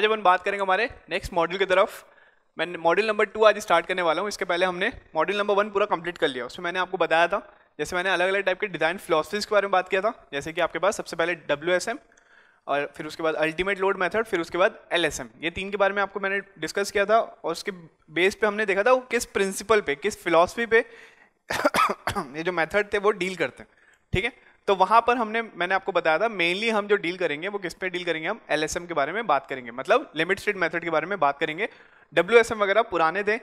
आज अपन बात करेंगे हमारे नेक्स्ट मॉड्यूल की तरफ मैं मॉड्यूल नंबर टू आज स्टार्ट करने वाला हूँ इसके पहले हमने मॉड्यूल नंबर वन पूरा कंप्लीट कर लिया उसमें मैंने आपको बताया था जैसे मैंने अलग अलग टाइप के डिज़ाइन फिलोसफीज के बारे में बात किया था जैसे कि आपके पास सबसे पहले डब्ल्यू और फिर उसके बाद अल्टीमेट लोड मेथड फिर उसके बाद एल ये तीन के बारे में आपको मैंने डिस्कस किया था और उसके बेस पे हमने देखा था वो किस प्रिंसिपल पे किस फिलोसफी पे ये जो मेथड थे वो डील करते हैं ठीक है तो वहां पर हमने मैंने आपको बताया था मेनली हम जो डील करेंगे वो किस पे डील करेंगे हम एल के बारे में बात करेंगे मतलब लिमिट स्टेट मेथड के बारे में बात करेंगे डब्ल्यू वगैरह पुराने थे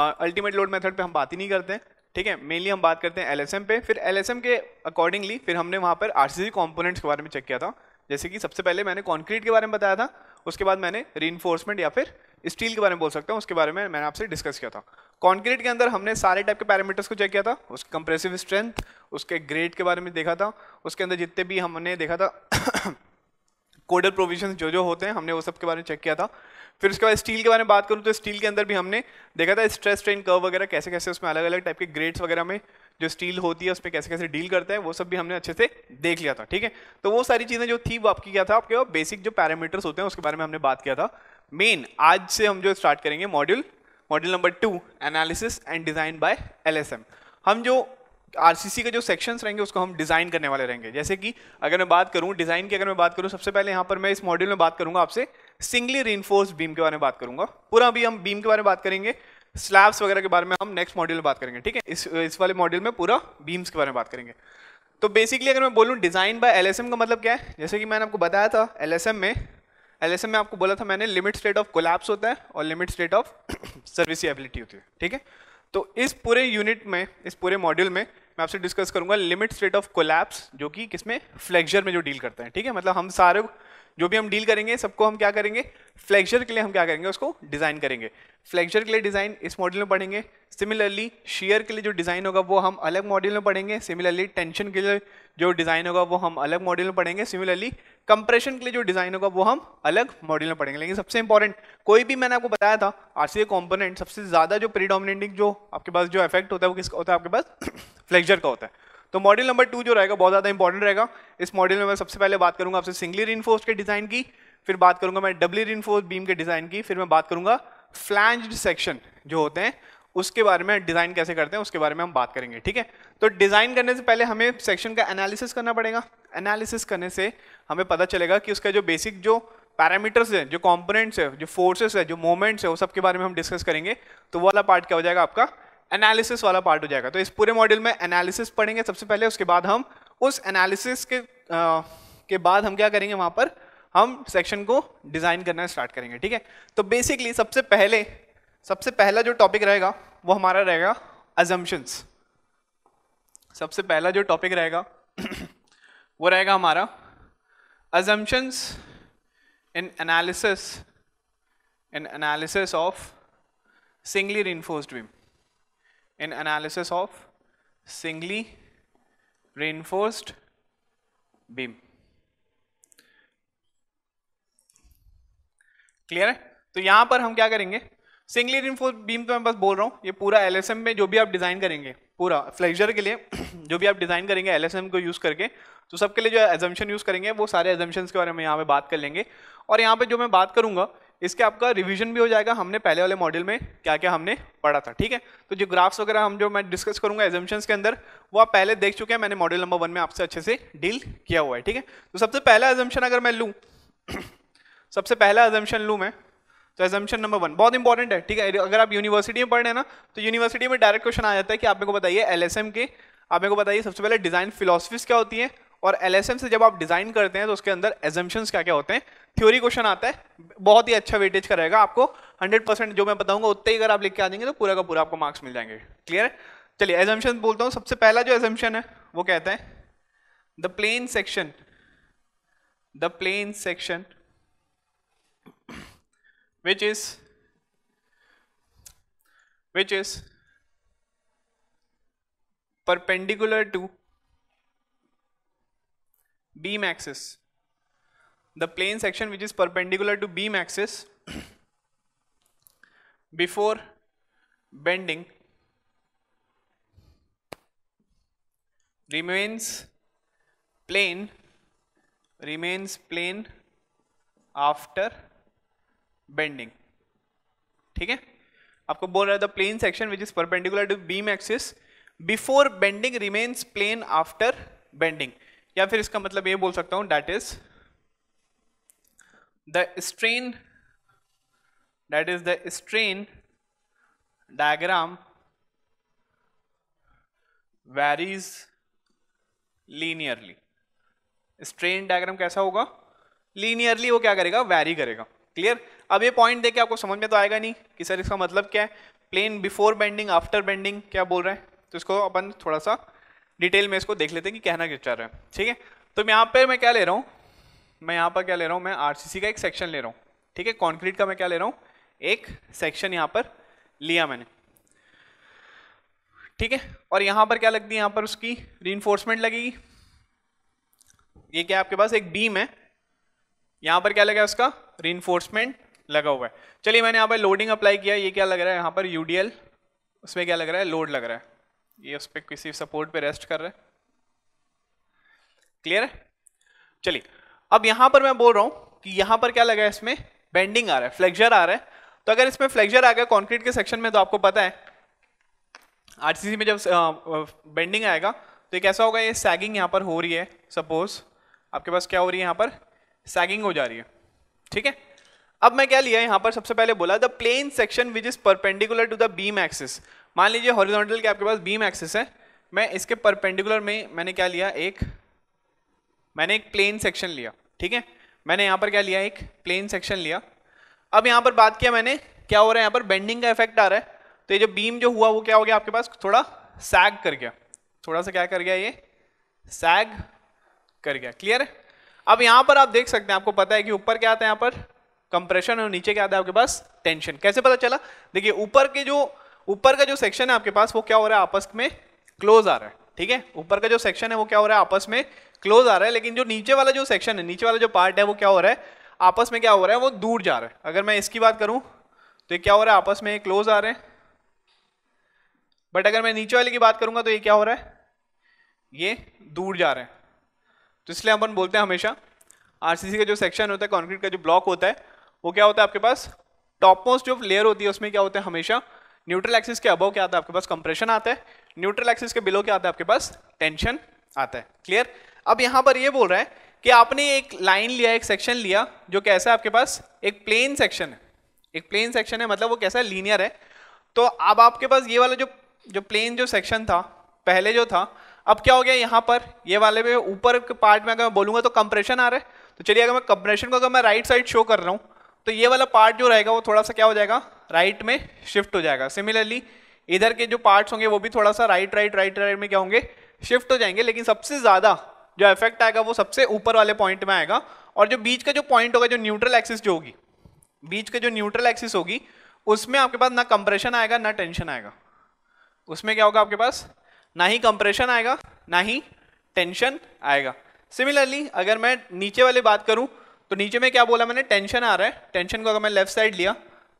अल्टीमेट लोड मेथड पे हम बात ही नहीं करते ठीक है मेनली हम बात करते हैं एल पे फिर एल के अकॉर्डिंगली फिर हमने वहाँ पर आर सी के बारे में चेक किया था जैसे कि सबसे पहले मैंने कॉन्क्रीट के बारे में बताया था उसके बाद मैंने री या फिर स्टील के बारे में बोल सकता हूँ उसके बारे में मैंने आपसे डिस्कस किया था कॉन्क्रीट के अंदर हमने सारे टाइप के पैरामीटर्स को चेक किया था उसकी कंप्रेसिव स्ट्रेंथ उसके ग्रेड के बारे में देखा था उसके अंदर जितने भी हमने देखा था कोडल प्रोविजन जो जो होते हैं हमने वो सब के बारे में चेक किया था फिर उसके बाद स्टील के बारे में बात करूँ तो स्टील के अंदर भी हमने देखा था स्ट्रेस स्ट्रेन कर्व वगैरह कैसे कैसे उसमें अलग अलग टाइप के ग्रेड्स वगैरह में जो स्टील होती है उस पर कैसे कैसे डील करता है वो सब भी हमने अच्छे से देख लिया था ठीक है तो वो सारी चीज़ें जो थी वो आपकी क्या था आपके बेसिक जो पैरामीटर्स होते हैं उसके बारे में हमने बात किया था मेन आज से हम जो स्टार्ट करेंगे module module number two analysis and design by LSM हम जो आरसीसी के जो सेक्शंस रहेंगे उसको हम डिज़ाइन करने वाले रहेंगे जैसे कि अगर मैं बात करूँ डिज़ाइन की अगर मैं बात करूँ सबसे पहले यहाँ पर मैं इस मॉड्यूल में बात करूँगा आपसे सिंगली रीनफोर्स बीम के बारे में बात करूँगा पूरा अभी हम बीम के बारे में बात करेंगे स्लैब्स वगैरह के बारे में हम नेक्स्ट मॉड्यूल में बात करेंगे ठीक है इस इस वाले मॉड्यूल में पूरा बीम्स के बारे में बात करेंगे तो बेसिकली अगर मैं बोलूँ डिज़ाइन बाय एल का मतलब क्या है जैसे कि मैंने आपको बताया था एल में एल में आपको बोला था मैंने लिमिट स्टेट ऑफ कोलैप्स होता है और लिमिट स्टेट ऑफ एबिलिटी होती है ठीक है तो इस पूरे यूनिट में इस पूरे मॉड्यूल में मैं आपसे डिस्कस करूंगा लिमिट स्टेट ऑफ कोलैप्स जो कि किसमें फ्लेक्जर में जो डील करते हैं ठीक है मतलब हम सारे जो भी हम डील करेंगे सबको हम क्या करेंगे फ्लेक्चर के लिए हम क्या करेंगे उसको डिज़ाइन करेंगे फ्लेक्चर के लिए डिज़ाइन इस मॉड्यूल में पढ़ेंगे सिमिलरली शेयर के लिए जो डिज़ाइन होगा वो हम अलग मॉड्यूल में पढ़ेंगे सिमिलरली टेंशन के लिए जो डिज़ाइन होगा वो हम अलग मॉड्यूल में पढ़ेंगे सिमिलरली कंप्रेशन के लिए जो डिज़ाइन होगा वो हम अलग मॉड्यूल में पढ़ेंगे लेकिन सबसे इंपॉर्टेंट कोई भी मैंने आपको बताया था आर सी कॉम्पोनेंट सबसे ज़्यादा जो प्रीडोमिनेटिंग जो आपके पास जो इफेक्ट होता है वो किसका होता है आपके पास फ्लेक्चर का होता है तो मॉडल नंबर टू जो रहेगा बहुत ज़्यादा इंपॉर्टेंट रहेगा इस मॉडल में मैं सबसे पहले बात करूंगा आपसे सिंगली रिन्फोर्स के डिज़ाइन की फिर बात करूंगा मैं डबली रिन्फोर्स बीम के डिज़ाइन की फिर मैं बात करूंगा फ्लैंजड सेक्शन जो होते हैं उसके बारे में डिज़ाइन कैसे करते हैं उसके बारे में हम बात करेंगे ठीक है तो डिज़ाइन करने से पहले हमें सेक्शन का एनालिसिस करना पड़ेगा एनालिसिस करने से हमें पता चलेगा कि उसका जो बेसिक जो पैरामीटर्स है जो कॉम्पोनेंट्स है जो फोर्सेस है जो मोमेंट्स है वो सब के बारे में हम डिस्कस करेंगे तो वो वाला पार्ट क्या हो जाएगा आपका एनालिसिस वाला पार्ट हो जाएगा तो इस पूरे मॉड्यूल में एनालिसिस पढ़ेंगे सबसे पहले उसके बाद हम उस एनालिसिस के आ, के बाद हम क्या करेंगे वहाँ पर हम सेक्शन को डिज़ाइन करना स्टार्ट करेंगे ठीक है तो बेसिकली सबसे पहले सबसे पहला जो टॉपिक रहेगा वो हमारा रहेगा अजम्पन्स सबसे पहला जो टॉपिक रहेगा वो रहेगा हमारा assumptions in analysis in analysis of singly reinforced beam in analysis of singly reinforced beam clear है तो यहां पर हम क्या करेंगे सिंगली रिनफोर्स बीम तो मैं बस बोल रहा हूं ये पूरा एल में जो भी आप डिज़ाइन करेंगे पूरा फ्लेक्जर के लिए जो भी आप डिज़ाइन करेंगे एल को यूज़ करके तो सबके लिए जो एजम्पन यूज़ करेंगे वो सारे एजम्पन्स के बारे में यहां पे बात कर लेंगे और यहाँ पे जो मैं बात करूंगा इसके आपका रिवीजन भी हो जाएगा हमने पहले वाले मॉड्यूल में क्या क्या हमने पढ़ा था ठीक है तो जो ग्राफ्स वगैरह हम जो मैं डिस्कस करूंगा एजम्पन्स के अंदर वो आप पहले देख चुके हैं मैंने मॉड्यूल नंबर वन में आपसे अच्छे से डील किया हुआ है ठीक है तो सबसे पहला एजम्पन अगर मैं लूँ सबसे पहला एजम्पन लूँ मैं तो एजम्पन नंबर वन बहुत इंपॉर्टेंट है ठीक है अगर आप यूनिवर्सिटी में पढ़ रहे हैं ना तो यूनिवर्सिटी में डायरेक्ट क्वेश्चन आ जाता है कि आप मेरे को बताइए एल के आप मेरे को बताइए सबसे पहले डिज़ाइन फिलोसफीज क्या होती है और एल से जब आप डिज़ाइन करते हैं तो उसके अंदर एजम्पन्स क्या क्या होते हैं थ्योरी क्वेश्चन आता है बहुत ही अच्छा वेटेज का रहेगा आपको 100 परसेंट जो मैं बताऊंगा उतना ही अगर आप लिख के आ जाएंगे तो पूरा का पूरा आपको मार्क्स मिल जाएंगे क्लियर चलिए एजम्पन बोलता हूँ सबसे पहला जो एजम्पन है वो कहता है the plane section the plane section which is which is perpendicular to beam axis the plane section which is perpendicular to beam axis before bending remains plane remains plane after bending ठीक है आपको बोल रहा है the plane section which is perpendicular to beam axis before bending remains plane after bending या फिर इसका मतलब ये बोल सकता हूँ that is the strain that is the strain diagram varies linearly strain diagram कैसा होगा linearly वो क्या करेगा vary करेगा क्लियर अब ये पॉइंट देख के आपको समझ में तो आएगा नहीं कि सर इसका मतलब क्या है plane before bending after bending क्या बोल रहा है तो इसको अपन थोड़ा सा डिटेल में इसको देख लेते हैं कि कहना क्या चाह रहा है ठीक है तो यहाँ पे मैं क्या ले रहा हूँ मैं यहाँ पर क्या ले रहा हूँ मैं आरसीसी का एक सेक्शन ले रहा हूँ ठीक है कॉन्क्रीट का मैं क्या ले रहा हूँ एक सेक्शन यहाँ पर लिया मैंने ठीक है और यहाँ पर क्या लगती है यहाँ पर उसकी री लगेगी ये क्या आपके पास एक बीम है यहाँ पर क्या लगा उसका री लगा हुआ है चलिए मैंने यहाँ पर लोडिंग अप्लाई किया ये क्या लग रहा है यहाँ पर यू उसमें क्या लग रहा है लोड लग रहा है ये उस पर किसी सपोर्ट पे रेस्ट कर रहा है क्लियर है चलिए अब यहां पर मैं बोल रहा हूं कि यहां पर क्या लगा है इसमें बेंडिंग आ रहा है फ्लेक्जर आ रहा है तो अगर इसमें फ्लेक्जर आ गया कॉन्क्रीट के सेक्शन में तो आपको पता है आरसीसी में जब बेंडिंग आएगा तो एक ऐसा होगा ये सैगिंग यहाँ पर हो रही है सपोज आपके पास क्या हो रही है यहाँ पर सैगिंग हो जा रही है ठीक है अब मैं क्या लिया यहाँ पर सबसे पहले बोला the plane section which is perpendicular to the beam axis मान लीजिए हॉरिजॉन्टल के आपके पास बीम एक्सिस है मैं इसके परपेंडिकुलर में मैंने क्या लिया एक मैंने एक प्लेन सेक्शन लिया ठीक है मैंने यहाँ पर क्या लिया एक प्लेन सेक्शन लिया अब यहाँ पर बात किया मैंने क्या हो रहा है यहाँ पर बेंडिंग का इफेक्ट आ रहा है तो ये जो बीम जो हुआ वो क्या हो गया आपके पास थोड़ा सैग कर गया थोड़ा सा क्या कर गया ये सैग कर गया क्लियर है अब यहाँ पर आप देख सकते हैं आपको पता है कि ऊपर क्या आता है यहाँ पर कंप्रेशन और नीचे क्या आता है आपके पास टेंशन कैसे पता चला देखिए ऊपर के जो ऊपर का जो सेक्शन है आपके पास वो क्या हो रहा है आपस में क्लोज आ रहा है ठीक है ऊपर का जो सेक्शन है वो क्या हो रहा है आपस में क्लोज आ रहा है लेकिन जो नीचे वाला जो सेक्शन है नीचे वाला जो पार्ट है वो क्या हो रहा है आपस में क्या हो रहा है वो दूर जा रहा है अगर मैं इसकी बात करूं तो ये क्या हो रहा है आपस में क्लोज आ रहे हैं बट अगर मैं नीचे वाले की बात करूंगा तो ये क्या हो रहा है ये दूर जा रहे हैं तो इसलिए अपन बोलते हैं हमेशा आर का जो सेक्शन होता है कॉन्क्रीट का जो ब्लॉक होता है वो क्या होता है आपके पास टॉप मोस्ट जो लेयर होती है उसमें क्या होता है हमेशा न्यूट्रल एक्सिस के अबव क्या आता है आपके पास कंप्रेशन आता है न्यूट्रल एक्सिस के बिलो क्या आता है आपके पास टेंशन आता है क्लियर अब यहाँ पर ये बोल रहा है कि आपने एक लाइन लिया एक सेक्शन लिया जो कैसा है आपके पास एक प्लेन सेक्शन है एक प्लेन सेक्शन है मतलब वो कैसा है लीनियर है तो अब आपके पास ये वाला जो जो प्लेन जो सेक्शन था पहले जो था अब क्या हो गया यहाँ पर ये वाले में ऊपर के पार्ट में अगर मैं बोलूँगा तो कंप्रेशन आ रहा है तो चलिए अगर मैं कंप्रेशन को अगर मैं राइट साइड शो कर रहा हूँ तो ये वाला पार्ट जो रहेगा वो थोड़ा सा क्या हो जाएगा राइट में शिफ्ट हो जाएगा सिमिलरली इधर के जो पार्ट्स होंगे वो भी थोड़ा सा राइट राइट राइट राइट में क्या होंगे शिफ्ट हो जाएंगे लेकिन सबसे ज़्यादा जो इफेक्ट आएगा वो सबसे ऊपर वाले पॉइंट में आएगा और जो बीच का जो पॉइंट होगा जो न्यूट्रल एक्सिस जो होगी बीच का जो न्यूट्रल एक्सिस होगी उसमें आपके पास ना कंप्रेशन आएगा ना टेंशन आएगा उसमें क्या होगा आपके पास ना ही कंप्रेशन आएगा ना ही टेंशन आएगा सिमिलरली अगर मैं नीचे वाले बात करूं तो नीचे में क्या बोला मैंने टेंशन आ रहा है टेंशन को अगर मैं लेफ्ट साइड लिया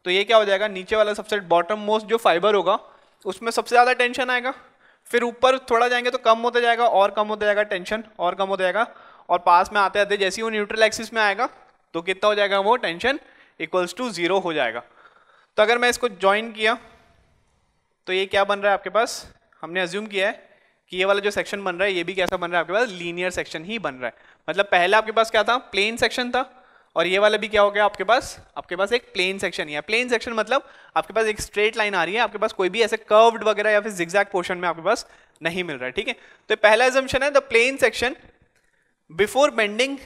तो ये क्या हो जाएगा नीचे वाला सबसे बॉटम मोस्ट जो फाइबर होगा उसमें सबसे ज़्यादा टेंशन आएगा फिर ऊपर थोड़ा जाएंगे तो कम होता जाएगा और कम होता जाएगा टेंशन और कम होता जाएगा और पास में आते आते जैसे ही वो न्यूट्रल एक्सिस में आएगा तो कितना हो जाएगा वो टेंशन इक्वल्स टू ज़ीरो हो जाएगा तो अगर मैं इसको ज्वाइन किया तो ये क्या बन रहा है आपके पास हमने अज्यूम किया है कि ये वाला जो सेक्शन बन रहा है ये भी कैसा बन रहा है आपके पास लीनियर सेक्शन ही बन रहा है मतलब पहले आपके पास क्या था प्लेन सेक्शन था और ये वाला भी क्या हो गया आपके पास आपके पास एक प्लेन सेक्शन है प्लेन सेक्शन मतलब आपके पास एक स्ट्रेट लाइन आ रही है आपके पास कोई भी ऐसे कर्व्ड वगैरह या फिर जिग्जैक पोर्शन में आपके पास नहीं मिल रहा है ठीक है तो पहला एजम्पन है the plane section before bending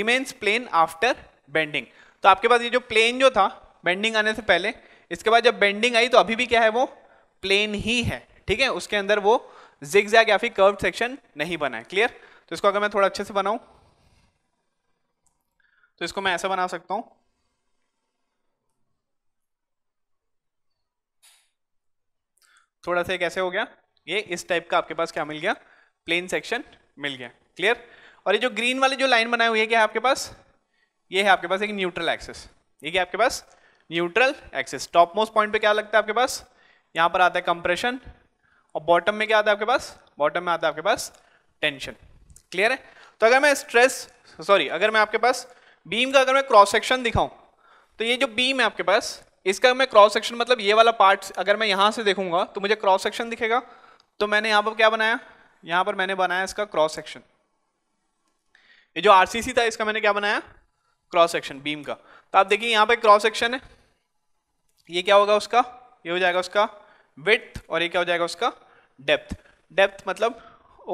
remains plane after bending तो आपके पास ये जो प्लेन जो था बेंडिंग आने से पहले इसके बाद जब बेंडिंग आई तो अभी भी क्या है वो प्लेन ही है ठीक है उसके अंदर वो जिग या फिर कर्व सेक्शन नहीं बना है क्लियर तो इसको अगर मैं थोड़ा अच्छे से बनाऊँ तो इसको मैं ऐसा बना सकता हूं थोड़ा सा कैसे हो गया ये इस टाइप का आपके पास क्या मिल गया प्लेन सेक्शन मिल गया क्लियर और ये जो ग्रीन वाली जो लाइन बनाई हुई है क्या है आपके पास ये है आपके पास एक न्यूट्रल एक्सेस ये क्या आपके पास neutral axis top most point पे क्या लगता है आपके पास यहां पर आता है कंप्रेशन और बॉटम में क्या आता है आपके पास बॉटम में आता है आपके पास टेंशन क्लियर है तो अगर मैं स्ट्रेस सॉरी अगर मैं आपके पास बीम का अगर मैं क्रॉस सेक्शन दिखाऊं तो ये जो बीम है आपके पास इसका मैं क्रॉस सेक्शन मतलब ये वाला पार्ट अगर मैं यहाँ से देखूंगा तो मुझे क्रॉस सेक्शन दिखेगा तो मैंने यहाँ पर क्या बनाया यहां पर मैंने बनाया इसका क्रॉस सेक्शन ये जो आरसीसी था इसका मैंने क्या बनाया क्रॉस सेक्शन बीम का तो आप देखिए यहाँ पर क्रॉस सेक्शन है ये क्या होगा उसका ये हो जाएगा उसका विथ और ये क्या हो जाएगा उसका डेप्थ डेप्थ मतलब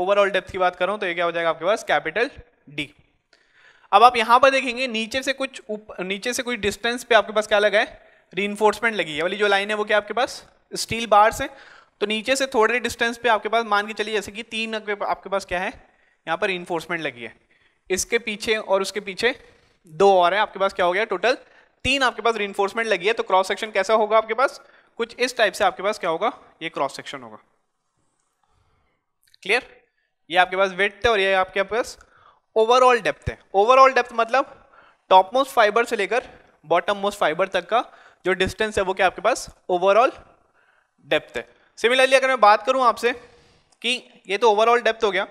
ओवरऑल डेप्थ की बात करूँ तो ये क्या हो जाएगा आपके पास कैपिटल डी अब आप यहाँ पर देखेंगे नीचे से कुछ उप, नीचे से कुछ डिस्टेंस पे आपके पास क्या लगा है रीइन्फोर्समेंट लगी है वाली जो लाइन है वो क्या आपके पास स्टील बार से तो नीचे से थोड़े डिस्टेंस पे आपके पास मान के चलिए जैसे कि तीन आपके पास क्या है यहाँ पर इन्फोर्समेंट लगी है इसके पीछे और उसके पीछे दो और हैं आपके पास क्या हो गया टोटल तीन आपके पास रीइन्फोर्समेंट लगी है तो क्रॉस सेक्शन कैसा होगा आपके पास कुछ इस टाइप से आपके पास क्या होगा ये क्रॉस सेक्शन होगा क्लियर ये आपके पास वेट है और ये आपके पास ओवरऑल डेप्थ है ओवरऑल डेप्थ मतलब टॉप मोस्ट फाइबर से लेकर बॉटम मोस्ट फाइबर तक का जो डिस्टेंस है वो क्या आपके पास ओवरऑल डेप्थ है सिमिलरली अगर मैं बात करूं आपसे कि ये तो ओवरऑल डेप्थ हो गया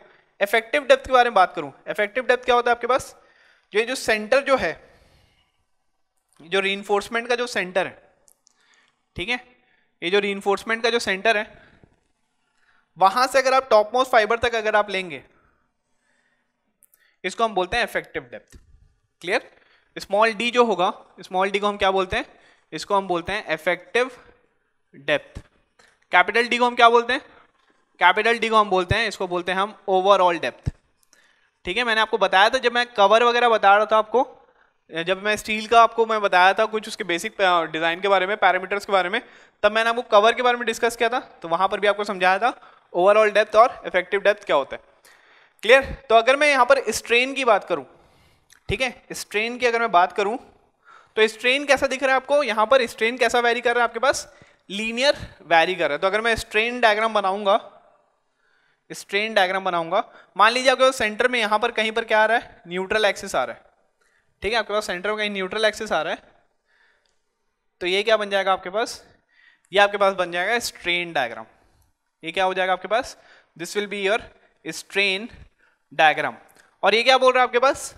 इफेक्टिव डेप्थ के बारे में बात करूं इफेक्टिव डेप्थ क्या होता है आपके पास जो ये जो सेंटर जो है जो री का जो सेंटर है ठीक है ये जो री का जो सेंटर है वहां से अगर आप टॉप मोस्ट फाइबर तक अगर आप लेंगे इसको हम बोलते हैं effective depth clear small d जो होगा स्मॉल डी को हम क्या बोलते हैं इसको हम बोलते हैं इफेक्टिव डेप्थ कैपिटल डी को हम क्या बोलते हैं कैपिटल डी को हम बोलते हैं इसको बोलते हैं हम ओवरऑल डेप्थ ठीक है मैंने आपको बताया था जब मैं कवर वगैरह बता रहा था आपको जब मैं स्टील का आपको मैं बताया था कुछ उसके बेसिक डिज़ाइन के बारे में पैरामीटर्स के बारे में तब मैंने आपको कवर के बारे में डिस्कस किया था तो वहाँ पर भी आपको समझाया था ओवरऑल डेप्थ और इफेक्टिव डेप्थ क्या होता है क्लियर तो अगर मैं यहाँ पर स्ट्रेन की बात करूँ ठीक है स्ट्रेन की अगर मैं बात करूँ तो स्ट्रेन कैसा दिख रहा है आपको यहाँ पर स्ट्रेन कैसा वैरी कर रहा है आपके पास लीनियर वैरी कर रहा है तो अगर मैं स्ट्रेन डायग्राम बनाऊंगा स्ट्रेन डायग्राम बनाऊंगा मान लीजिए आपके पास सेंटर में यहाँ पर कहीं पर क्या आ रहा है न्यूट्रल एक्सिस आ रहा है ठीक है आपके पास सेंटर में कहीं न्यूट्रल एक्सिस आ रहा है तो ये क्या बन जाएगा आपके पास ये आपके पास बन जाएगा स्ट्रेन डायग्राम ये क्या हो जाएगा आपके पास this will be your strain diagram और ये क्या बोल रहा है आपके पास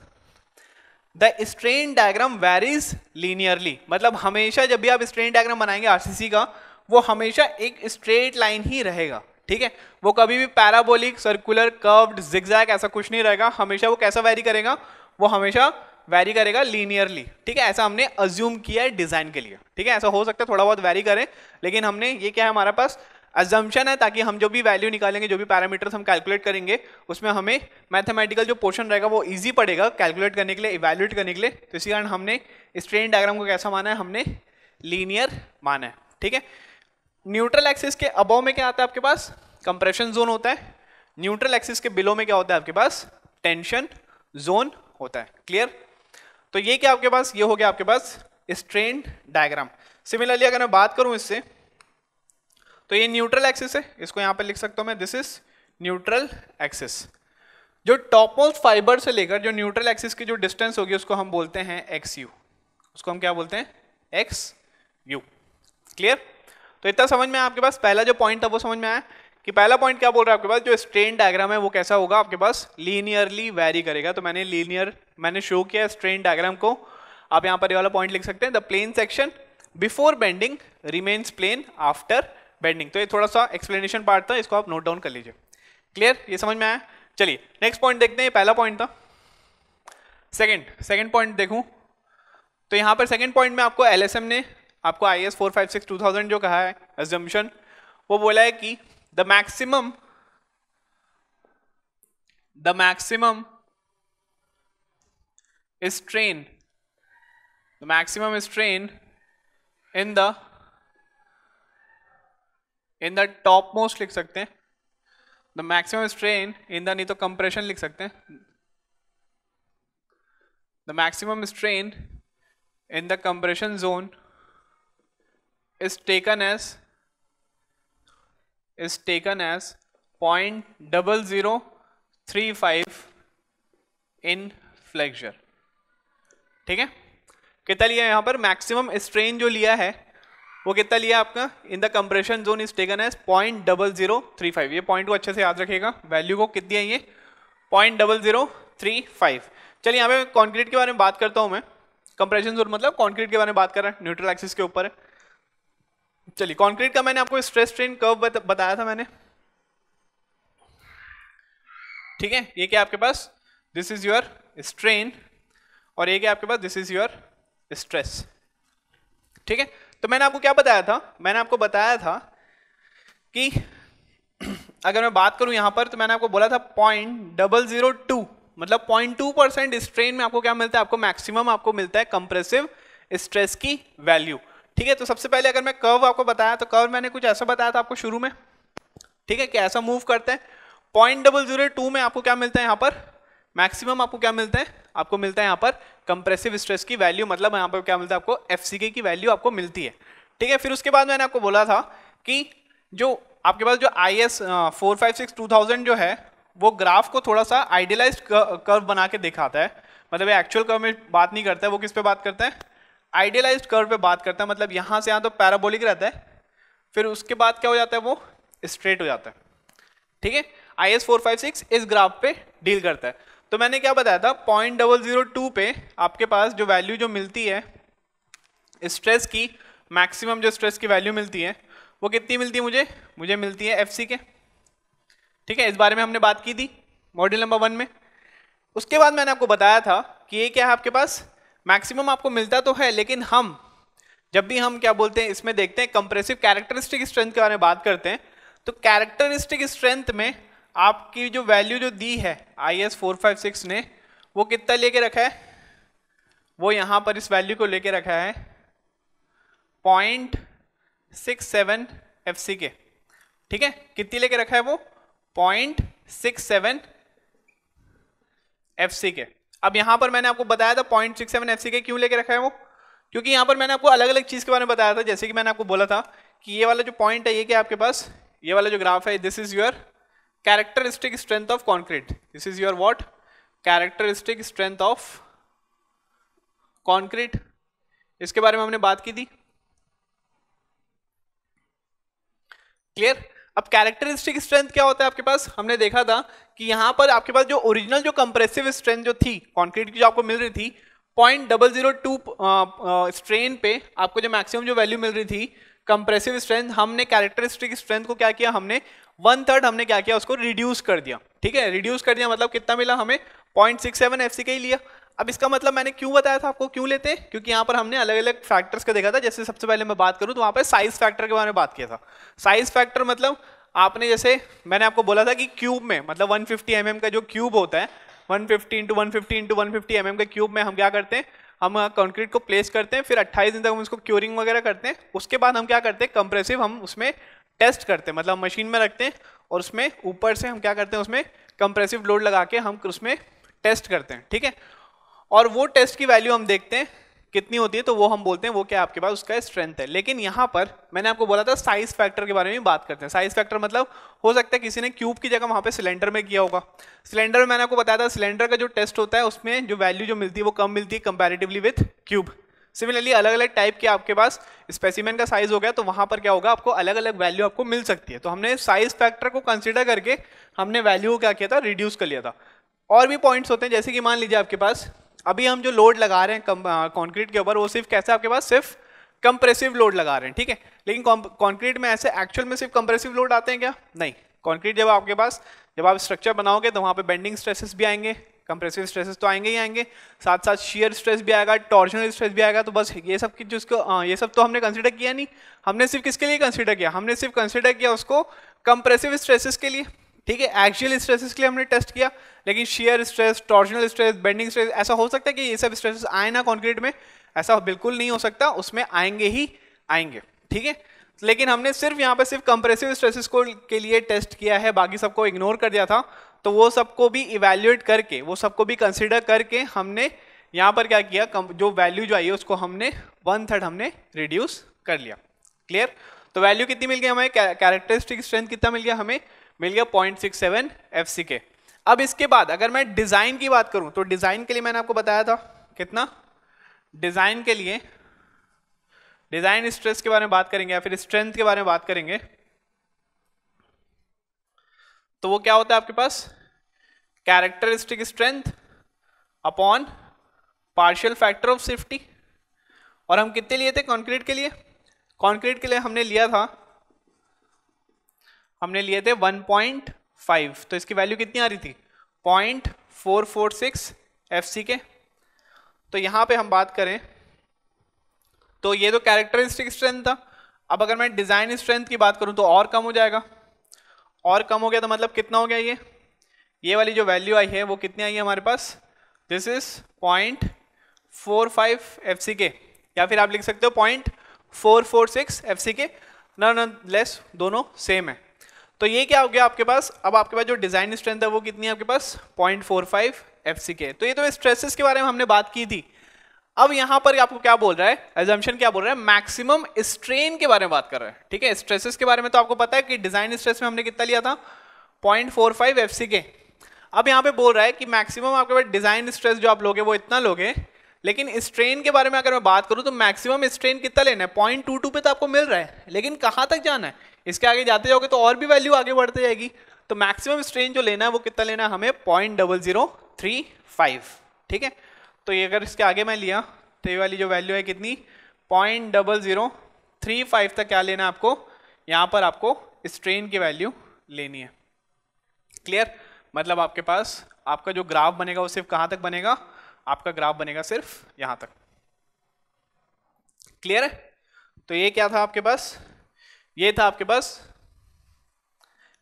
the strain diagram varies linearly मतलब हमेशा जब भी आप स्ट्रेन डायग्राम बनाएंगे आरसीसी का वो हमेशा एक स्ट्रेट लाइन ही रहेगा ठीक है वो कभी भी पैराबोलिक सर्कुलर कर्व्ड जिग्जैग ऐसा कुछ नहीं रहेगा हमेशा वो कैसा वैरी करेगा वो हमेशा वैरी करेगा लीनियरली ठीक है ऐसा हमने अज्यूम किया है डिजाइन के लिए ठीक है ऐसा हो सकता है थोड़ा बहुत वैरी करें लेकिन हमने ये क्या है हमारे पास अजम्पन है ताकि हम जो भी वैल्यू निकालेंगे जो भी पैरामीटर्स हम कैलकुलेट करेंगे उसमें हमें मैथमेटिकल जो पोर्शन रहेगा वो ईजी पड़ेगा कैलकुलेट करने के लिए इवेल्युएट करने के लिए तो इसी कारण हमने स्ट्रेन डायग्राम को कैसा माना है हमने लीनियर माना है ठीक है न्यूट्रल एक्सिस के अबव में क्या आता है आपके पास कंप्रेशन जोन होता है न्यूट्रल एक्सिस के बिलो में क्या होता है आपके पास टेंशन जोन होता है क्लियर तो ये क्या आपके पास ये हो गया आपके पास स्ट्रेन डायग्राम सिमिलरली अगर मैं बात करूं इससे तो ये न्यूट्रल एक्सिस है इसको यहां पर लिख सकता हूं मैं दिस इज न्यूट्रल एक्सिस जो टॉप मोस्ट फाइबर से लेकर जो न्यूट्रल एक्सिस की जो डिस्टेंस होगी उसको हम बोलते हैं एक्स यू उसको हम क्या बोलते हैं एक्स यू क्लियर तो इतना समझ में आपके पास पहला जो पॉइंट था वो समझ में आया कि पहला पॉइंट क्या बोल रहा है आपके पास जो स्ट्रेन डायग्राम है वो कैसा होगा आपके पास लीनियरली वेरी करेगा तो मैंने लीनियर मैंने शो किया स्ट्रेन डायग्राम को आप यहां पर ये वाला पॉइंट लिख सकते हैं the plane section before bending remains plane after bending तो ये थोड़ा सा एक्सप्लेनेशन पार्ट था इसको आप नोट डाउन कर लीजिए क्लियर ये समझ में आया चलिए नेक्स्ट पॉइंट देखते हैं ये पहला पॉइंट था सेकंड सेकंड पॉइंट देखूं तो यहाँ पर सेकंड पॉइंट में आपको एल ने आपको आई एस फोर जो कहा है एजम्पन वो बोला है कि the maximum the maximum strain the maximum strain in the in the top most लिख सकते हैं the maximum strain in the नहीं तो कंप्रेशन लिख सकते हैं the maximum strain in the compression zone is taken as point double zero three five in flexure ठीक है कितना लिया यहां पर मैक्सिमम स्ट्रेन जो लिया है वो कितना लिया आपका in the compression zone is taken as point double zero three five ये पॉइंट को अच्छे से याद रखेगा वैल्यू को कितनी है ये point double zero three five चलिए यहाँ पे कॉन्क्रीट के बारे में बात करता हूँ मैं कंप्रेशन जोन मतलब कॉन्क्रीट के बारे में बात कर रहा है न्यूट्रल एक्सिस के ऊपर चलिए कॉन्क्रीट का मैंने आपको स्ट्रेस ट्रेन कर्व बत, बताया था मैंने ठीक है ये क्या आपके पास दिस इज योर स्ट्रेन और ये क्या आपके पास दिस इज योर स्ट्रेस ठीक है तो मैंने आपको क्या बताया था मैंने आपको बताया था कि अगर मैं बात करूं यहां पर तो मैंने आपको बोला था पॉइंट डबल जीरो टू मतलब पॉइंट टू परसेंट स्ट्रेन में आपको क्या मिलता है आपको मैक्सिमम आपको मिलता है कंप्रेसिव स्ट्रेस की वैल्यू ठीक है तो सबसे पहले अगर मैं कर्व आपको बताया तो कर्व मैंने कुछ ऐसा बताया था आपको शुरू में ठीक है कि ऐसा मूव करते हैं पॉइंट डबल जीरो टू में आपको क्या मिलता है यहां पर मैक्सिमम आपको क्या मिलता है आपको मिलता है यहाँ पर कंप्रेसिव स्ट्रेस की वैल्यू मतलब यहाँ पर क्या मिलता है आपको एफ की वैल्यू आपको मिलती है ठीक है फिर उसके बाद मैंने आपको बोला था कि जो आपके पास जो I S four five six two thousand जो है वो ग्राफ को थोड़ा सा आइडियलाइज कर्व बना के दिखाता है मतलब ये एक्चुअल कर्व में बात नहीं करता है वो किस पे बात करता है आइडियलाइज कर्व पे बात करता है मतलब यहाँ से यहाँ तो पैराबोलिक रहता है फिर उसके बाद क्या हो जाता है वो स्ट्रेट हो जाता है ठीक है I S four five six इस ग्राफ पे डील करता है तो मैंने क्या बताया था पॉइंट डबल जीरो टू पे आपके पास जो वैल्यू जो मिलती है स्ट्रेस की मैक्सिमम जो स्ट्रेस की वैल्यू मिलती है वो कितनी मिलती है मुझे मुझे मिलती है एफ के ठीक है इस बारे में हमने बात की थी मॉड्यूल नंबर वन में उसके बाद मैंने आपको बताया था कि ये क्या है आपके पास मैक्सिमम आपको मिलता तो है लेकिन हम जब भी हम क्या बोलते हैं इसमें देखते हैं कंप्रेसिव कैरेक्टरिस्टिक स्ट्रेंथ के बारे में बात करते हैं तो कैरेक्टरिस्टिक स्ट्रेंथ में आपकी जो वैल्यू जो दी है I S four five six ने वो कितना लेके रखा है वो यहाँ पर इस वैल्यू को लेके रखा है पॉइंट सिक्स सेवन एफ सी के ठीक है कितनी लेके रखा है वो पॉइंट सिक्स सेवन एफ सी के अब यहाँ पर मैंने आपको बताया था पॉइंट सिक्स सेवन एफ सी के क्यों लेके रखा है वो क्योंकि यहाँ पर मैंने आपको अलग अलग चीज़ के बारे में बताया था जैसे कि मैंने आपको बोला था कि ये वाला जो पॉइंट है ये क्या आपके पास ये वाला जो ग्राफ है this is your characteristic strength of concrete this is your what characteristic strength of concrete इसके बारे में हमने बात की थी क्लियर अब कैरेक्टरिस्टिक स्ट्रेंथ क्या होता है आपके पास हमने देखा था कि यहां पर आपके पास जो ओरिजिनल जो कंप्रेसिव स्ट्रेंथ जो थी कंक्रीट की जो आपको मिल रही थी point double zero two strain पे आपको जो मैक्सिमम जो वैल्यू मिल रही थी कंप्रेसिव स्ट्रेंथ हमने कैरेक्टरिस्टिक स्ट्रेंथ को क्या किया हमने वन थर्ड हमने क्या किया उसको रिड्यूस कर दिया ठीक है रिड्यूस कर दिया मतलब कितना मिला हमें point six seven F C K ही लिया अब इसका मतलब मैंने क्यों बताया था आपको क्यों लेते हैं क्योंकि यहाँ पर हमने अलग अलग फैक्टर्स का देखा था जैसे सबसे पहले मैं बात करूँ तो वहाँ पर साइज फैक्टर के बारे में बात किया था साइज फैक्टर मतलब आपने जैसे मैंने आपको बोला था कि क्यूब में मतलब वन फिफ्टी mm का जो क्यूब होता है one fifty into one fifty into one fifty M का क्यूब में हम क्या करते हैं हम कंक्रीट हाँ, को प्लेस करते हैं फिर 28 दिन तक हम उसको क्योरिंग वगैरह करते हैं उसके बाद हम क्या करते हैं कंप्रेसिव हम उसमें टेस्ट करते हैं मतलब मशीन में रखते हैं और उसमें ऊपर से हम क्या करते हैं उसमें कंप्रेसिव लोड लगा के हम उसमें टेस्ट करते हैं ठीक है और वो टेस्ट की वैल्यू हम देखते हैं कितनी होती है तो वो हम बोलते हैं वो क्या आपके पास उसका स्ट्रेंथ है लेकिन यहाँ पर मैंने आपको बोला था साइज फैक्टर के बारे में बात करते हैं साइज फैक्टर मतलब हो सकता है किसी ने क्यूब की जगह वहाँ पे सिलेंडर में किया होगा सिलेंडर में मैंने आपको बताया था सिलेंडर का जो टेस्ट होता है उसमें जो वैल्यू जो मिलती है वो कम मिलती है कंपेरेटिवली विथ क्यूब सिमिलरली अलग अलग टाइप के आपके पास स्पेसिमेन का साइज हो गया तो वहां पर क्या होगा आपको अलग अलग वैल्यू आपको मिल सकती है तो हमने साइज फैक्टर को कंसिडर करके हमने वैल्यू क्या किया था रिड्यूस कर लिया था और भी पॉइंट्स होते हैं जैसे कि मान लीजिए आपके पास अभी हम जो लोड लगा रहे हैं कॉन्क्रीट के ऊपर वो सिर्फ कैसे आपके पास सिर्फ कंप्रेसिव लोड लगा रहे हैं ठीक है लेकिन कॉन्क्रीट में ऐसे एक्चुअल में सिर्फ कंप्रेसिव लोड आते हैं क्या नहीं कॉन्क्रीट जब आपके पास जब आप स्ट्रक्चर बनाओगे तो वहाँ पे बेंडिंग स्ट्रेसेस भी आएंगे कंप्रेसिव स्ट्रेसेस तो आएंगे ही आएंगे साथ साथ शेयर स्ट्रेस भी आएगा टॉर्शनल स्ट्रेस भी आएगा तो बस ये सब की जिसको हाँ, ये सब तो हमने कंसिडर किया नहीं हमने सिर्फ किसके लिए कंसिडर किया हमने सिर्फ कंसिडर किया उसको कंप्रेसिव स्ट्रेसेस के लिए ठीक है एक्चुअल स्ट्रेसेस के लिए हमने टेस्ट किया लेकिन shear stress torsional stress bending stress ऐसा हो सकता है कि ये सब स्ट्रेसेस आए ना कॉन्क्रीट में ऐसा बिल्कुल नहीं हो सकता उसमें आएंगे ही आएंगे ठीक है लेकिन हमने सिर्फ यहाँ पर सिर्फ कंप्रेसिव स्ट्रेसेस को के लिए टेस्ट किया है बाकी सबको इग्नोर कर दिया था तो वो सबको भी इवेल्युएट करके वो सबको भी कंसिडर करके हमने यहाँ पर क्या किया कम, जो वैल्यू जो आई है उसको हमने वन थर्ड हमने रिड्यूस कर लिया क्लियर तो वैल्यू कितनी मिल गई हमें कैरेक्टरिस्टिक स्ट्रेंथ कितना मिल गया हमें मिल गया पॉइंट सिक्स सेवन एफ सी के अब इसके बाद अगर मैं डिज़ाइन की बात करूँ तो डिज़ाइन के लिए मैंने आपको बताया था कितना डिज़ाइन के लिए डिज़ाइन स्ट्रेस के बारे में बात करेंगे या फिर स्ट्रेंथ के बारे में बात करेंगे तो वो क्या होता है आपके पास characteristic strength upon partial factor of safety और हम कितने लिए थे कंक्रीट के लिए कंक्रीट के लिए हमने लिया था हमने लिए थे 1.5 तो इसकी वैल्यू कितनी आ रही थी 0.446 एफसी के तो यहां पे हम बात करें तो ये तो कैरेक्टरिस्टिक स्ट्रेंथ था अब अगर मैं डिज़ाइन स्ट्रेंथ की बात करूं तो और कम हो जाएगा और कम हो गया तो मतलब कितना हो गया ये ये वाली जो वैल्यू आई है वो कितनी आई है हमारे पास this is point four five F C K या फिर आप लिख सकते हो point four four six F सी के न लेस दोनों सेम है तो ये क्या हो गया आपके पास अब आपके पास जो डिज़ाइन स्ट्रेंथ है वो कितनी है आपके पास point four five F C के तो ये तो स्ट्रेसेस के बारे में हमने बात की थी अब यहां पर आपको क्या बोल रहा है एजम्पन क्या बोल रहा है मैक्सिमम स्ट्रेन के बारे में बात कर रहा है ठीक है स्ट्रेसेस के बारे में तो आपको पता है कि डिजाइन स्ट्रेस में हमने कितना लिया था point four five F C K अब यहां पे बोल रहा है कि मैक्सिमम आपके पास डिजाइन स्ट्रेस जो आप लोगे वो इतना लोगे लेकिन स्ट्रेन के बारे में अगर मैं बात करूं तो मैक्सिमम स्ट्रेन कितना लेना है पॉइंट टू टू पे तो आपको मिल रहा है लेकिन कहां तक जाना है इसके आगे जाते जाओगे तो और भी वैल्यू आगे बढ़ते जाएगी तो मैक्सिमम स्ट्रेन जो लेना है वो कितना लेना है हमें point double zero three five ठीक है तो ये अगर इसके आगे मैं लिया तो ये वाली जो वैल्यू है कितनी point double zero three five तक क्या लेना है आपको यहाँ पर आपको स्ट्रेन की वैल्यू लेनी है क्लियर मतलब आपके पास आपका जो ग्राफ बनेगा वो सिर्फ कहाँ तक बनेगा आपका ग्राफ बनेगा सिर्फ यहाँ तक क्लियर है तो ये क्या था आपके पास ये था आपके पास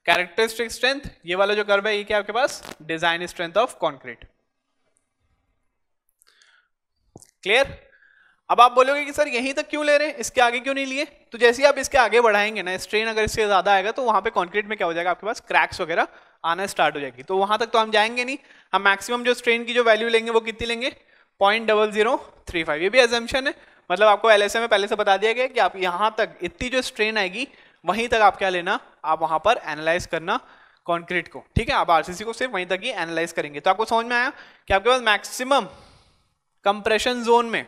कैरेक्टरिस्टिक स्ट्रेंथ ये वाला जो कर्व है ये क्या आपके पास design strength of concrete clear अब आप बोलोगे कि सर यहीं तक क्यों ले रहे हैं इसके आगे क्यों नहीं लिए तो जैसे ही आप इसके आगे बढ़ाएंगे ना स्ट्रेन अगर इससे ज्यादा आएगा तो वहां पे कंक्रीट में क्या हो जाएगा आपके पास क्रैक्स वगैरह आना स्टार्ट हो जाएगी तो वहां तक तो हम जाएंगे नहीं हम मैक्सिमम जो स्ट्रेन की जो वैल्यू लेंगे वो कितनी लेंगे point double zero three five ये भी एजम्पन है मतलब आपको एल में पहले से बता दिया गया कि आप यहाँ तक इतनी जो स्ट्रेन आएगी वहीं तक आप क्या लेना आप वहाँ पर एनालाइज करना कॉन्क्रीट को ठीक है आप आरसीसी को सिर्फ वहीं तक ही एनालाइज करेंगे तो आपको समझ में आया कि आपके पास मैक्सिमम कंप्रेशन जोन में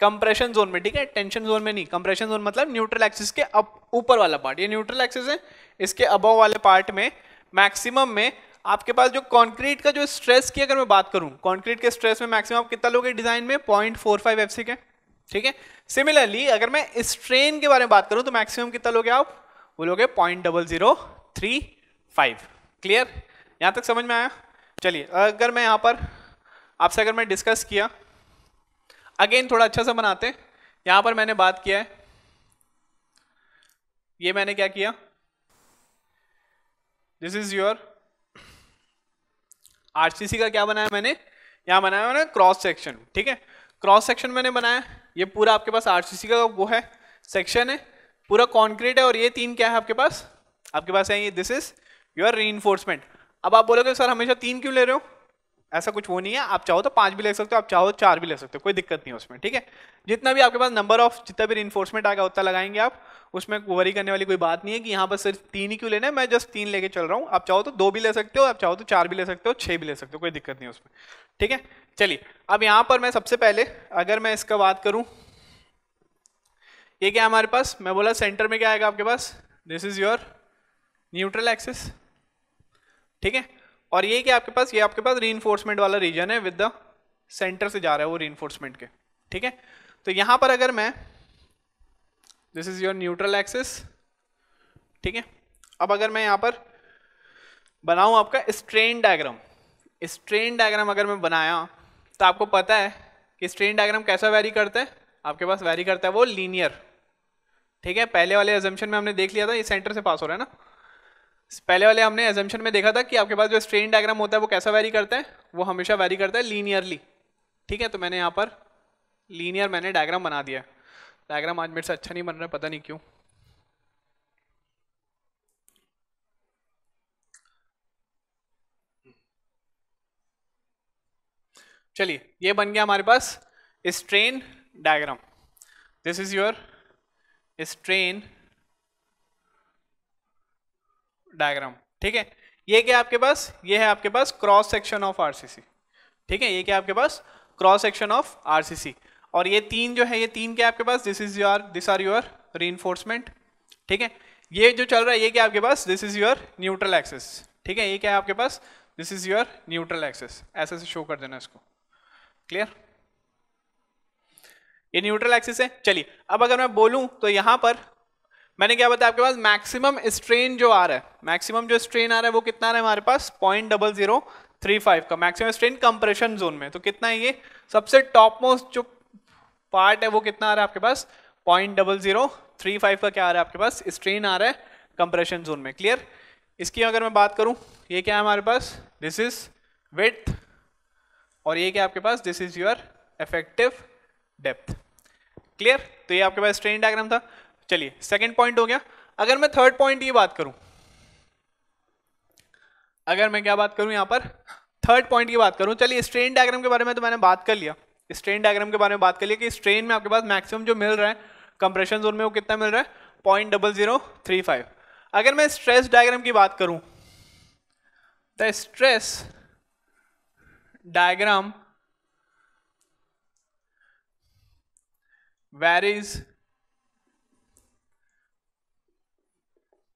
कंप्रेशन जोन में ठीक है टेंशन जोन में नहीं कंप्रेशन जोन मतलब न्यूट्रल एक्सिस के ऊपर वाला पार्ट ये न्यूट्रल एक्सिस है इसके अबव वाले पार्ट में मैक्सिमम में आपके पास जो कंक्रीट का जो स्ट्रेस की अगर मैं बात करूं कंक्रीट के स्ट्रेस में मैक्सिमम आप कितना लोगे डिजाइन में point four five F C K ठीक है सिमिलरली अगर मैं स्ट्रेन के बारे में बात करूं तो मैक्सिमम कितना लोगे आप वो लोगे point double zero three five clear यहाँ तक समझ में आया चलिए अगर मैं यहाँ पर आपसे अगर मैं डिस्कस किया अगेन थोड़ा अच्छा सा बनाते हैं यहां पर मैंने बात किया है ये मैंने क्या किया दिस इज योर आरसीसी का क्या बनाया मैंने यहां बनाया मैंने क्रॉस सेक्शन ठीक है क्रॉस सेक्शन मैंने बनाया ये पूरा आपके पास आरसीसी का वो है सेक्शन है पूरा कॉन्क्रीट है और ये तीन क्या है आपके पास आपके पास है ये दिस इज योर री अब आप बोलोगे सर हमेशा तीन क्यों ले रहे हो ऐसा कुछ वो नहीं है आप चाहो तो पांच भी ले सकते हो आप चाहो तो चार भी ले सकते हो कोई दिक्कत नहीं है उसमें ठीक है जितना भी आपके पास नंबर ऑफ जितना भी इन्फोर्समेंट आएगा उतना लगाएंगे आप उसमें वरी करने वाली कोई बात नहीं है कि यहाँ पर सिर्फ तीन ही क्यों लेना है मैं जस्ट तीन लेके चल रहा हूँ आप चाहो तो दो भी ले सकते हो आप चाहो तो चार भी ले सकते हो छः भी ले सकते हो कोई दिक्कत नहीं उसमें ठीक है चलिए अब यहाँ पर मैं सबसे पहले अगर मैं इसका बात करूँ ये क्या हमारे पास मैं बोला सेंटर में क्या आएगा आपके पास this is your neutral axis ठीक है और ये क्या आपके पास ये आपके पास री वाला रीजन है विद द सेंटर से जा रहा है वो री के ठीक है तो यहां पर अगर मैं this is your neutral axis ठीक है अब अगर मैं यहां पर बनाऊं आपका स्ट्रेन डायग्राम स्ट्रेन डायग्राम अगर मैं बनाया तो आपको पता है कि स्ट्रेन डायग्राम कैसा वेरी करता है आपके पास वेरी करता है वो लीनियर ठीक है पहले वाले एजम्पन में हमने देख लिया था ये सेंटर से पास हो रहा है ना पहले वाले हमने एजम्पन में देखा था कि आपके पास जो स्ट्रेन डायग्राम होता है वो कैसा वैरी करता है वो हमेशा वैरी करता है लीनियरली ठीक है तो मैंने यहाँ पर लीनियर मैंने डायग्राम बना दिया डायग्राम आज मेरे से अच्छा नहीं बन रहा पता नहीं क्यों चलिए ये बन गया हमारे पास strain diagram this is your strain diagram ठीक है ये क्या आपके पास ये है आपके पास क्रॉस सेक्शन ऑफ आरसीसी ठीक है ये क्या आपके पास क्रॉस सेक्शन ऑफ आरसीसी और ये तीन जो है ये तीन क्या आपके पास this is your this are your re ठीक है ये जो चल रहा है ये क्या आपके पास this is your neutral axis ठीक है ये क्या है आपके पास this is your neutral axis ऐसे से शो कर देना इसको क्लियर ये न्यूट्रल एक्सेस है चलिए अब अगर मैं बोलूं तो यहां पर मैंने क्या बताया आपके पास मैक्सिमम स्ट्रेन जो आ रहा है मैक्सिमम जो स्ट्रेन आ रहा है वो कितना रहा है हमारे पास point double zero three five का मैक्सिमम स्ट्रेन कंप्रेशन जोन में तो कितना है ये सबसे टॉप मोस्ट जो पार्ट है वो कितना आ रहा है आपके पास point double zero three five का क्या आ रहा है आपके पास स्ट्रेन आ रहा है कंप्रेशन जोन में क्लियर इसकी अगर मैं बात करूं ये क्या है हमारे पास दिस इज विथ और ये क्या आपके पास this is your effective depth clear तो ये आपके पास स्ट्रेन डायग्राम था चलिए सेकेंड पॉइंट हो गया अगर मैं थर्ड पॉइंट ये बात करूं अगर मैं क्या बात करूं यहां पर थर्ड पॉइंट की बात करूं चलिए स्ट्रेन डायग्राम के बारे में तो मैंने बात कर लिया स्ट्रेन डायग्राम के बारे में बात कर लिया कि स्ट्रेन में आपके पास मैक्सिमम जो मिल रहा है कंप्रेशन जोन में वो कितना मिल रहा है point double zero three five अगर मैं स्ट्रेस डायग्राम की बात करूं the stress diagram varies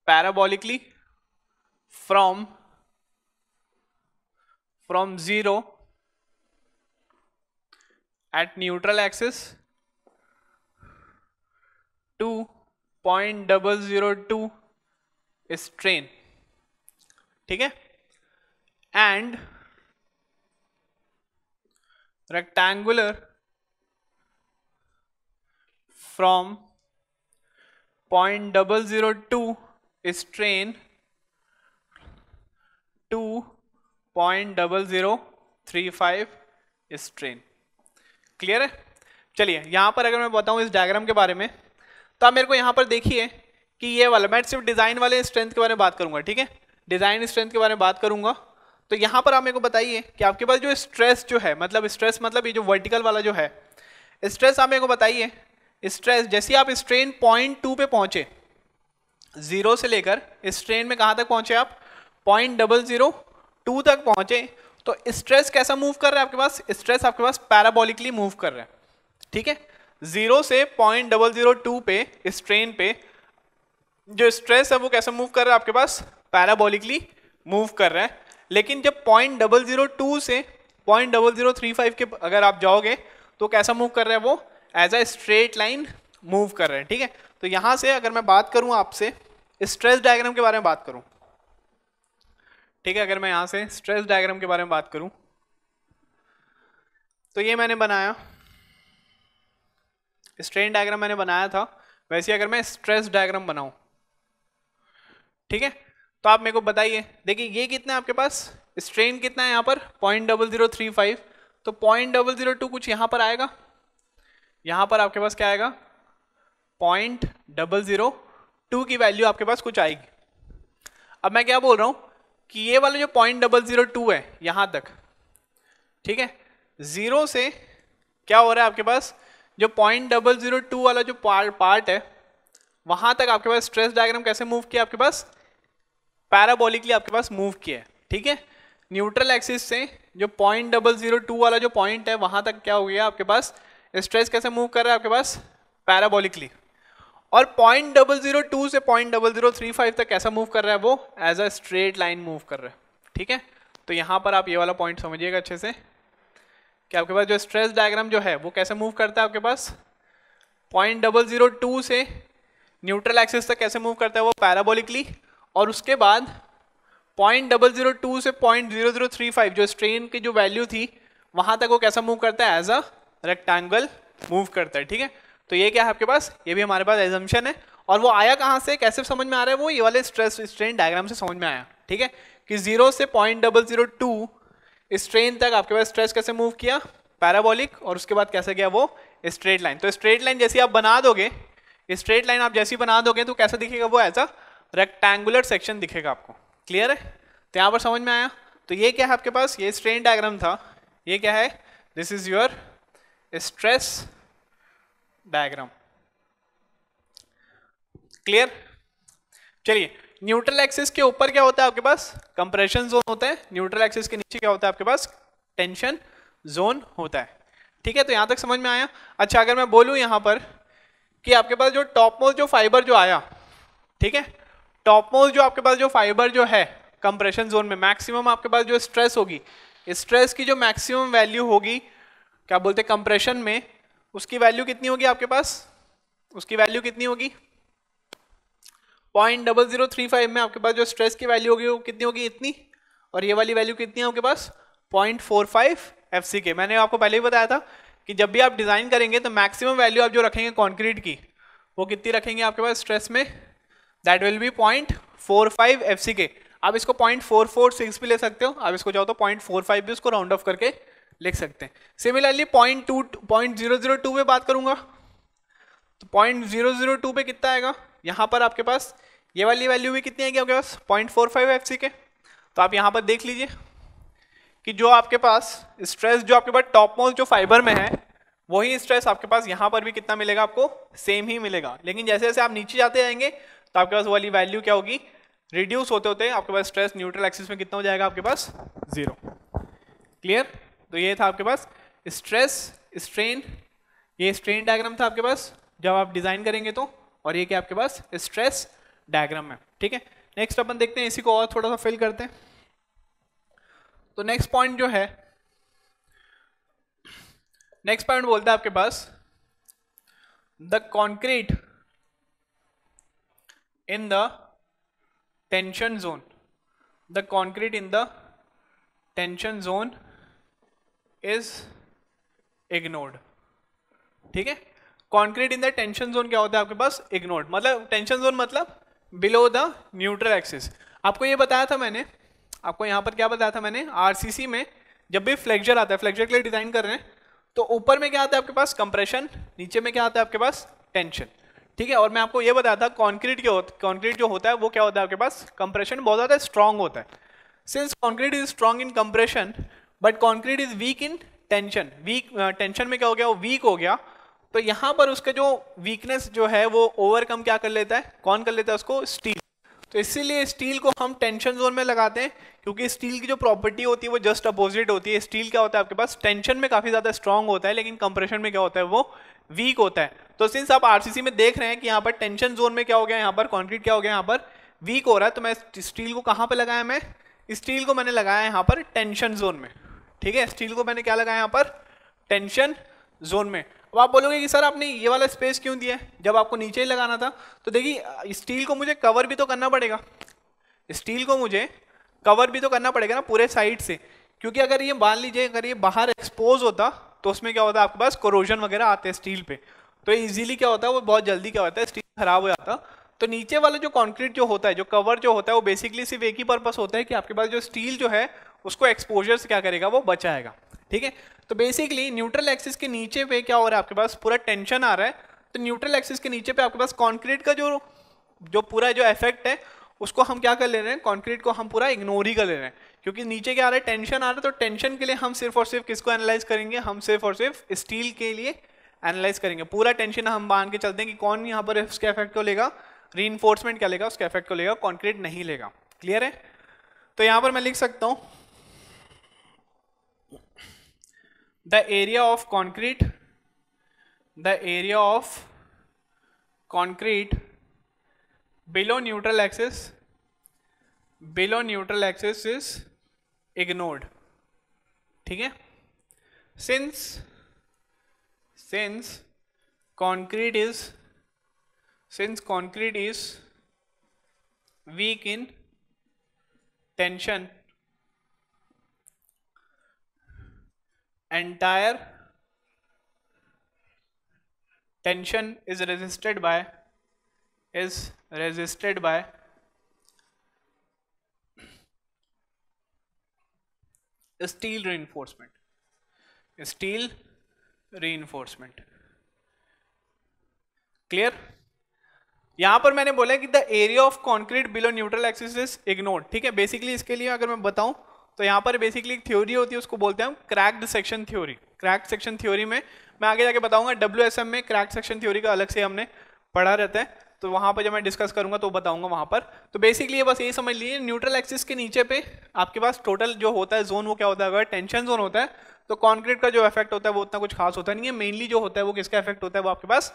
parabolically from from 0 at neutral axis to 0.002 is strain ठीक है and rectangular from strain to point double zero three five strain clear है चलिए यहाँ पर अगर मैं बताऊँ इस डायग्राम के बारे में तो आप मेरे को यहाँ पर देखिए कि ये वाला मैं सिर्फ डिज़ाइन वाले स्ट्रेंथ के बारे में बात करूँगा ठीक है डिज़ाइन स्ट्रेंथ के बारे में बात करूँगा तो यहाँ पर आप मेरे को बताइए कि आपके पास जो स्ट्रेस जो है मतलब स्ट्रेस मतलब ये जो वर्टिकल वाला जो है स्ट्रेस आप मेरे को बताइए स्ट्रेस जैसे आप स्ट्रेन पॉइंट टू पे पहुँचे ज़ीरो से लेकर इस ट्रेन में कहाँ तक पहुँचे आप पॉइंट डबल ज़ीरो टू तक पहुँचे तो स्ट्रेस कैसा मूव कर रहा है आपके पास स्ट्रेस आपके पास पैराबोलिकली मूव कर रहा है ठीक है ज़ीरो से पॉइंट डबल ज़ीरो टू पे इस ट्रेन पे जो स्ट्रेस है वो कैसा मूव कर रहा है आपके पास पैराबोलिकली मूव कर रहा है लेकिन जब पॉइंट डबल ज़ीरो टू से point double zero three five के अगर आप जाओगे तो कैसा मूव कर रहा है वो as a straight line move कर रहे हैं ठीक है तो यहां से अगर मैं बात करूं आपसे स्ट्रेस डायग्राम के बारे में बात करूं ठीक है अगर मैं यहां से स्ट्रेस डायग्राम के बारे में बात करूं तो ये मैंने बनाया स्ट्रेन डायग्राम मैंने बनाया था वैसे अगर मैं स्ट्रेस डायग्राम बनाऊं ठीक है तो आप मेरे को बताइए देखिए ये कितना है आपके पास स्ट्रेन कितना है यहां पर point double zero three five तो पॉइंट डबल जीरो टू कुछ यहां पर आएगा यहां पर आपके पास क्या आएगा पॉइंट डबल जीरो टू की वैल्यू आपके पास कुछ आएगी अब मैं क्या बोल रहा हूँ कि ये वाला जो पॉइंट डबल जीरो टू है यहाँ तक ठीक है ज़ीरो से क्या हो रहा है आपके पास जो पॉइंट डबल जीरो टू वाला जो पार्ट पार्ट है वहाँ तक आपके पास स्ट्रेस डायग्राम कैसे मूव किया आपके पास पैराबोलिकली आपके पास मूव किया है ठीक है न्यूट्रल एक्सिस से जो पॉइंट डबल जीरो टू वाला जो पॉइंट है वहाँ तक क्या हो गया आपके पास स्ट्रेस कैसे मूव कर रहा है आपके पास पैराबोलिकली और पॉइंट डबल जीरो टू से point double zero three five तक कैसा मूव कर रहा है वो as a straight line move कर रहा है ठीक है तो यहाँ पर आप ये वाला पॉइंट समझिएगा अच्छे से कि आपके पास जो स्ट्रेस डायग्राम जो है वो कैसे मूव करता है आपके पास पॉइंट डबल जीरो टू से न्यूट्रल एक्सिस तक कैसे मूव करता है वो पैराबोलिकली और उसके बाद पॉइंट डबल जीरो टू से point zero zero three five जो स्ट्रेन की जो वैल्यू थी वहाँ तक वो कैसा मूव करता है एज अ रेक्टेंगल मूव करता है ठीक है तो ये क्या है आपके पास ये भी हमारे पास एजम्पन है और वो आया कहाँ से कैसे समझ में आ रहा है वो ये वाले स्ट्रेस स्ट्रेन डायग्राम से समझ में आया ठीक है कि जीरो से point double zero two strain तक आपके पास स्ट्रेस कैसे मूव किया पैराबोलिक और उसके बाद कैसे गया वो स्ट्रेट लाइन तो स्ट्रेट लाइन जैसी आप बना दोगे स्ट्रेट लाइन आप जैसी बना दोगे तो कैसे दिखेगा वो ऐसा रेक्टेंगुलर सेक्शन दिखेगा आपको क्लियर है तो यहाँ पर समझ में आया तो ये क्या है आपके पास ये स्ट्रेन डायग्राम था ये क्या है this is your stress diagram clear चलिए न्यूट्रल एक्सिस के ऊपर क्या होता है आपके पास कंप्रेशन जोन होता है न्यूट्रल एक्सिस के नीचे क्या होता है आपके पास टेंशन जोन होता है ठीक है तो यहां तक समझ में आया अच्छा अगर मैं बोलूं यहां पर कि आपके पास जो टॉप मोस्ट जो फाइबर जो आया ठीक है टॉप मोस्ट जो आपके पास जो फाइबर जो है कंप्रेशन जोन में मैक्सिमम आपके पास जो स्ट्रेस होगी स्ट्रेस की जो मैक्सिमम वैल्यू होगी क्या बोलते हैं कंप्रेशन में उसकी वैल्यू कितनी होगी आपके पास उसकी वैल्यू कितनी होगी point double zero three five में आपके पास जो स्ट्रेस की वैल्यू होगी वो कितनी होगी इतनी और ये वाली वैल्यू कितनी है आपके पास point four five F C k मैंने आपको पहले ही बताया था कि जब भी आप डिज़ाइन करेंगे तो मैक्सिमम वैल्यू आप जो रखेंगे कॉन्क्रीट की वो कितनी रखेंगे आपके पास स्ट्रेस में that will be point four five F C k आप इसको पॉइंट फोर फोर सिक्स भी ले सकते हो आप इसको चाहो तो पॉइंट फोर फाइव भी उसको राउंड ऑफ करके लिख सकते हैं similarly point two point zero zero two पे बात करूंगा तो पॉइंट जीरो जीरो टू पे कितना आएगा यहाँ पर आपके पास ये वाली वैल्यू भी कितनी आएगी आपके पास point four five F C के तो आप यहाँ पर देख लीजिए कि जो आपके पास स्ट्रेस जो आपके पास टॉप मोस्ट जो फाइबर में है वही स्ट्रेस आपके पास यहाँ पर भी कितना मिलेगा आपको सेम ही मिलेगा लेकिन जैसे जैसे आप नीचे जाते जाएंगे तो आपके पास वाली वैल्यू क्या होगी रिड्यूस होते होते आपके पास स्ट्रेस न्यूट्रल एक्सिस में कितना हो जाएगा आपके पास जीरो क्लियर तो ये था आपके पास स्ट्रेस स्ट्रेन ये स्ट्रेन डायग्राम था आपके पास जब आप डिज़ाइन करेंगे तो और ये क्या आपके पास स्ट्रेस डायग्राम है ठीक है नेक्स्ट अपन देखते हैं इसी को और थोड़ा सा फिल करते हैं तो नेक्स्ट पॉइंट जो है नेक्स्ट पॉइंट बोलते है आपके पास the concrete in the tension zone the concrete in the tension zone is ignored ठीक है concrete in the tension zone क्या होता है आपके पास इग्नोर्ड मतलब टेंशन जोन मतलब बिलो द न्यूट्रल एक्सिस आपको ये बताया था मैंने आपको यहाँ पर क्या बताया था मैंने आरसीसी में जब भी फ्लेक्चर आता है फ्लेक्चर के लिए डिज़ाइन कर रहे हैं तो ऊपर में क्या आता है आपके पास कंप्रेशन नीचे में क्या आता है आपके पास टेंशन ठीक है और मैं आपको ये बताया था कॉन्क्रीट के कॉन्क्रीट जो होता है वो क्या होता है आपके पास कंप्रेशन बहुत ज़्यादा स्ट्रांग होता है since concrete is strong in compression but concrete is weak in tension weak tension में क्या हो गया वो वीक हो गया तो यहाँ पर उसका जो वीकनेस जो है वो ओवरकम क्या कर लेता है कौन कर लेता है उसको स्टील तो इसीलिए स्टील को हम टेंशन जोन में लगाते हैं क्योंकि स्टील की जो प्रॉपर्टी होती है वो जस्ट अपोजिट होती है स्टील क्या होता है आपके पास टेंशन में काफ़ी ज़्यादा स्ट्रॉन्ग होता है लेकिन कंप्रेशन में क्या होता है वो वीक होता है तो सिंस आप आरसीसी में देख रहे हैं कि यहाँ पर टेंशन जोन में क्या हो गया यहाँ पर कॉन्क्रीट क्या हो गया यहाँ पर वीक हो रहा है तो मैं स्टील को कहाँ पर लगाया मैं स्टील को मैंने लगाया यहाँ पर टेंशन जोन में ठीक है स्टील को मैंने क्या लगाया यहाँ पर टेंशन जोन में अब आप बोलोगे कि सर आपने ये वाला स्पेस क्यों दिया है जब आपको नीचे ही लगाना था तो देखिए स्टील को मुझे कवर भी तो करना पड़ेगा स्टील को मुझे कवर भी तो करना पड़ेगा ना पूरे साइड से क्योंकि अगर ये मान लीजिए अगर ये बाहर एक्सपोज होता तो उसमें क्या होता है आपके पास कोरोजन वगैरह आते हैं स्टील पे तो इजीली क्या होता है वो बहुत जल्दी क्या होता है स्टील खराब हो जाता तो नीचे वाला जो कंक्रीट जो होता है जो कवर जो होता है वो बेसिकली सिर्फ एक ही पर्पस होता है कि आपके पास जो स्टील जो है उसको एक्सपोजर से क्या करेगा वो बचाएगा ठीक है तो बेसिकली न्यूट्रल एक्सिस के नीचे पे क्या हो रहा है आपके पास पूरा टेंशन आ रहा है तो न्यूट्रल एक्सिस के नीचे पे आपके पास कॉन्क्रीट का जो जो पूरा जो इफेक्ट है उसको हम क्या कर ले रहे हैं कॉन्क्रीट को हम पूरा इग्नोर ही कर ले रहे हैं क्योंकि नीचे क्या आ रहा है टेंशन आ रहा है तो टेंशन के लिए हम सिर्फ और सिर्फ किसको एनालाइज करेंगे हम सिर्फ और सिर्फ स्टील के लिए एनालाइज करेंगे पूरा टेंशन हम मान के चलते हैं कि कौन यहाँ पर उसके इफेक्ट को लेगा री क्या लेगा उसके इफेक्ट को लेगा कॉन्क्रीट नहीं लेगा क्लियर है तो यहाँ पर मैं लिख सकता हूँ the area of concrete the area of concrete below neutral axis below neutral axis is ignored ठीक है since since concrete is since concrete is weak in tension entire tension is resisted by is resisted by steel re reinforcement steel re reinforcement clear यहां पर मैंने बोला कि the area of concrete below neutral axis ignore ठीक है basically इसके लिए अगर मैं बताऊं तो यहाँ पर बेसिकली एक थ्योरी होती है उसको बोलते हैं हम cracked section theory cracked section theory में मैं आगे जाके बताऊंगा डब्ल्यू में क्रैक्ड सेक्शन थ्योरी का अलग से हमने पढ़ा रहता है तो वहाँ पर जब मैं डिस्कस करूँगा तो बताऊँगा वहाँ पर तो बेसिकली ये बस यही समझ लीजिए न्यूट्रल एक्सिस के नीचे पे आपके पास टोटल जो होता है जोन वो क्या होता है अगर टेंशन जोन होता है तो कॉन्क्रीट का जो इफेक्ट होता है वो उतना कुछ खास होता नहीं है मेनली जो होता है वो किसका इफेक्ट होता है वो आपके पास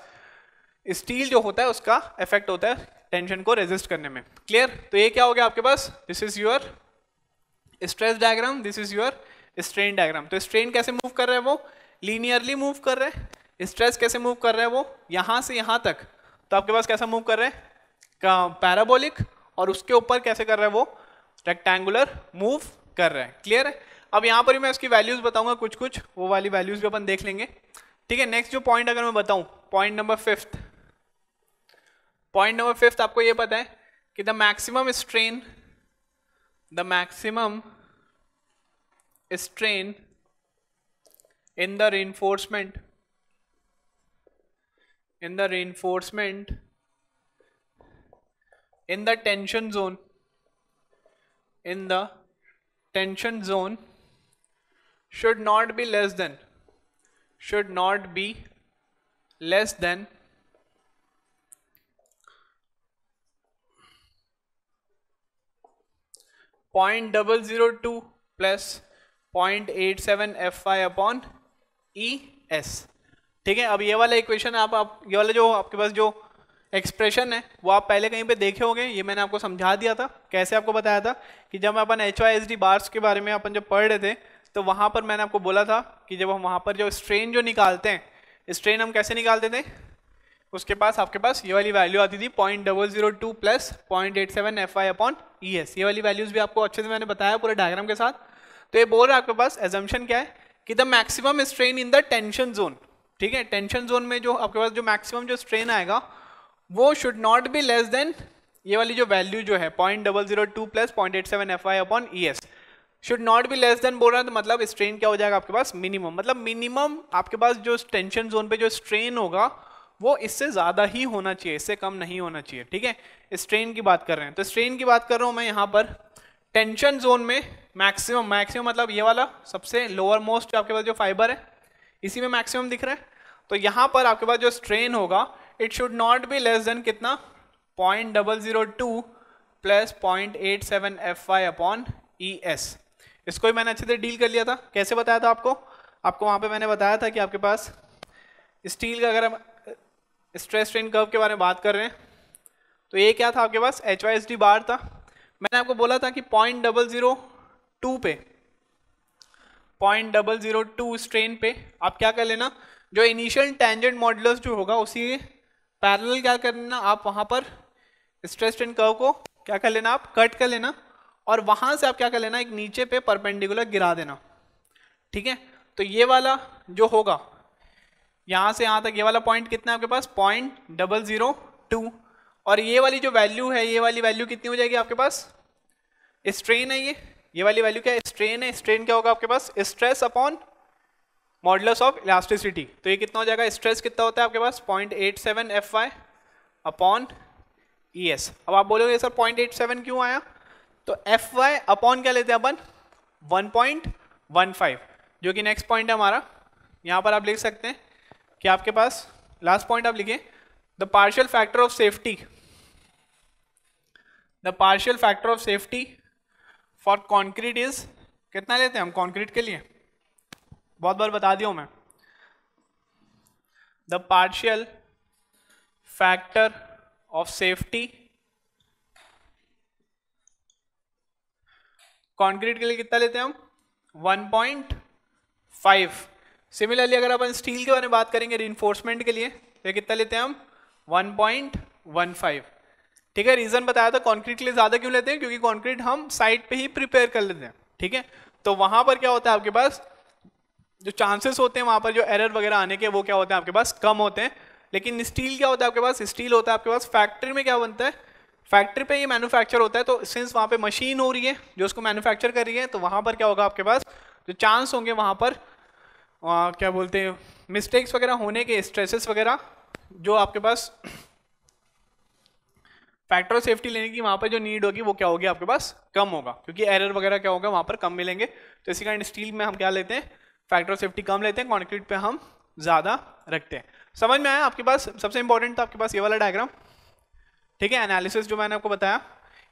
स्टील जो होता है उसका इफेक्ट होता है टेंशन को रेजिस्ट करने में क्लियर तो ये क्या हो गया आपके पास this is your stress diagram this is your strain diagram तो स्ट्रेन कैसे मूव कर रहे हैं वो लीनियरली मूव कर रहे हैं स्ट्रेस कैसे मूव कर रहे हैं वो यहाँ से यहाँ तक तो आपके पास कैसा मूव कर रहे हैं पैराबोलिक और उसके ऊपर कैसे कर रहे हैं वो रेक्टेंगुलर मूव कर रहे हैं क्लियर है अब यहाँ पर ही मैं उसकी वैल्यूज़ बताऊंगा कुछ कुछ वो वाली वैल्यूज़ भी अपन देख लेंगे ठीक है नेक्स्ट जो पॉइंट अगर मैं बताऊँ point number fifth point number fifth आपको ये पता है कि the maximum strain the maximum strain in the reinforcement in the reinforcement in the tension zone in the tension zone should not be less than should not be less than point double zero two plus point eight seven f i upon e s ठीक है अब ये वाला equation आप आप ये वाला जो आपके पास जो एक्सप्रेशन है वो आप पहले कहीं पे देखे होंगे ये मैंने आपको समझा दिया था कैसे आपको बताया था कि जब अपन H Y S D bars के बारे में अपन जब पढ़ रहे थे तो वहाँ पर मैंने आपको बोला था कि जब हम वहाँ पर जो स्ट्रेन जो निकालते हैं स्ट्रेन हम कैसे निकालते थे उसके पास आपके पास ये वाली वैल्यू आती थी point double zero two plus point eight seven f i upon e s ये वाली वैल्यूज भी आपको अच्छे से मैंने बताया पूरे डायग्राम के साथ तो ये बोल रहा है आपके पास एजम्पन क्या है कि the maximum strain in the tension zone ठीक है टेंशन जोन में जो आपके पास जो मैक्सिमम जो स्ट्रेन आएगा वो should not be less than ये वाली जो वैल्यू जो है point double zero two plus point eight seven f i upon e s should not be less than बोल रहा है तो मतलब स्ट्रेन क्या हो जाएगा आपके पास मिनिमम मतलब मिनिमम आपके पास जो टेंशन जोन पे जो स्ट्रेन होगा वो इससे ज़्यादा ही होना चाहिए इससे कम नहीं होना चाहिए ठीक है स्ट्रेन की बात कर रहे हैं तो स्ट्रेन की बात कर रहा हूँ मैं यहाँ पर टेंशन जोन में मैक्सिमम मैक्सिमम मतलब ये वाला सबसे लोअर मोस्ट आपके पास जो फाइबर है इसी में मैक्सिमम दिख रहा है तो यहाँ पर आपके पास जो स्ट्रेन होगा it should not be less than कितना point double zero two plus point eight seven f y upon e s इसको भी मैंने अच्छे से डील कर लिया था कैसे बताया था आपको आपको वहाँ पे मैंने बताया था कि आपके पास स्टील का अगर स्ट्रेस स्ट्रेन कर्व के बारे में बात कर रहे हैं तो ये क्या था आपके पास H Y S D bar था मैंने आपको बोला था कि पॉइंट डबल ज़ीरो टू पे point double zero two strain पे आप क्या कर लेना जो इनिशियल टेंजेंट मॉडल्स जो होगा उसी पैरेलल क्या कर लेना आप वहाँ पर स्ट्रेस स्ट्रेन कर्व को क्या कर लेना आप कट कर लेना और वहाँ से आप क्या कर लेना एक नीचे पे परपेंडिकुलर गिरा देना ठीक है तो ये वाला जो होगा यहाँ से यहाँ तक ये वाला पॉइंट कितना है आपके पास पॉइंट डबल ज़ीरो टू और ये वाली जो वैल्यू है ये वाली वैल्यू कितनी हो जाएगी आपके पास स्ट्रेन है ये ये वाली वैल्यू क्या है स्ट्रेन है स्ट्रेन क्या होगा आपके पास stress upon modulus of elasticity तो ये कितना हो जाएगा स्ट्रेस कितना होता है आपके पास point eight seven f y upon e s अब आप बोलोगे सर पॉइंट एट सेवन क्यों आया तो एफ वाई अपॉन क्या लेते हैं अपन वन पॉइंट वन फाइव जो कि नेक्स्ट पॉइंट है हमारा यहाँ पर आप लिख सकते हैं कि आपके पास लास्ट पॉइंट आप लिखिए the partial factor of safety the partial factor of safety for concrete is कितना लेते हैं हम कॉन्क्रीट के लिए बहुत बार बता दिया हूं मैं the partial factor of safety concrete के लिए कितना लेते हैं हम 1.5 सिमिलरली अगर अपन स्टील के बारे में बात करेंगे रिइन्फोर्समेंट के लिए तो कितना लेते हैं हम 1.15 ठीक है रीज़न बताया था कॉन्क्रीट के लिए ज़्यादा क्यों लेते हैं क्योंकि कॉन्क्रीट हम साइट पे ही प्रिपेयर कर लेते हैं ठीक है तो वहां पर क्या होता है आपके पास जो चांसेस होते हैं वहाँ पर जो एरर वगैरह आने के वो क्या होते हैं आपके पास कम होते हैं लेकिन स्टील क्या होता है आपके पास स्टील होता है आपके पास फैक्ट्री में क्या बनता है फैक्ट्री पे ये मैन्युफैक्चर होता है तो सिंस वहाँ पे मशीन हो रही है जो उसको मैन्युफैक्चर कर रही है तो वहाँ पर क्या होगा आपके पास जो चांस होंगे वहाँ पर क्या बोलते हैं मिस्टेक्स वगैरह होने के स्ट्रेसेस वगैरह जो आपके पास फैक्टर सेफ्टी लेने की वहाँ पर जो नीड होगी वो क्या होगी आपके पास कम होगा क्योंकि एरर वगैरह क्या होगा वहाँ पर कम मिलेंगे तो इसी कारण स्टील में हम क्या लेते हैं फैक्टर सेफ्टी कम लेते हैं कॉन्क्रीट पे हम ज़्यादा रखते हैं समझ में आया आपके पास सबसे इंपॉर्टेंट था आपके पास ये वाला डायग्राम ठीक है एनालिसिस जो मैंने आपको बताया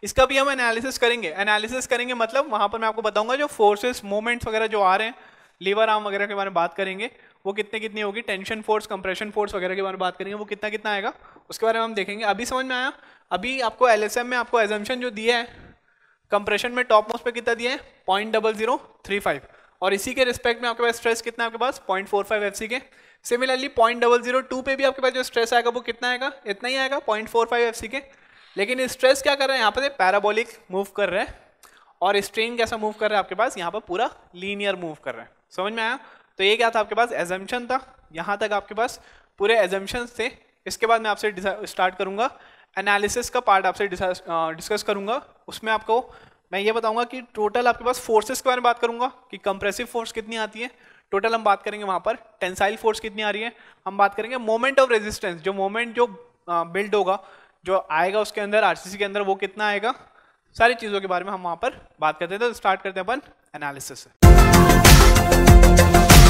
इसका भी हम एनालिसिस करेंगे एनालिसिस करेंगे मतलब वहाँ पर मैं आपको बताऊंगा जो फोर्सेस मोमेंट्स वगैरह जो आ रहे हैं लीवर आर्म वगैरह के बारे में बात करेंगे वो कितने कितनी होगी टेंशन फोर्स कंप्रेशन फोर्स वगैरह के बारे में बात करेंगे वो कितना कितना आएगा उसके बारे में हम देखेंगे अभी समझ में आया अभी आपको एल में आपको एजम्पन जो दिया है कंप्रेशन में टॉप मोस्ट पे कितना दिया है point double zero three five और इसी के रिस्पेक्ट में आपके पास स्ट्रेस कितना है आपके पास point four five F C k similarly point double zero two पे भी आपके पास जो स्ट्रेस आएगा वो कितना आएगा इतना ही आएगा point four five F C k लेकिन स्ट्रेस क्या कर रहे हैं यहाँ पर पैराबोलिक मूव कर रहे हैं और स्ट्रेन कैसा मूव कर रहा है आपके पास यहाँ पर पूरा लीनियर मूव कर रहे हैं समझ में आया तो ये क्या था आपके पास एजम्पन था यहाँ तक आपके पास पूरे एजम्पन थे इसके बाद मैं आपसे स्टार्ट करूँगा एनालिसिस का पार्ट आपसे डिस्कस करूँगा उसमें आपको मैं ये बताऊँगा कि टोटल आपके पास फोर्सेस के बारे में बात करूँगा कि कंप्रेसिव फोर्स कितनी आती है टोटल हम बात करेंगे वहाँ पर टेंसाइल फोर्स कितनी आ रही है हम बात करेंगे मोमेंट ऑफ रेजिस्टेंस जो मोमेंट जो बिल्ड होगा जो आएगा उसके अंदर आर के अंदर वो कितना आएगा सारी चीज़ों के बारे में हम वहाँ पर बात करते हैं तो स्टार्ट करते हैं अपन एनालिसिस Thank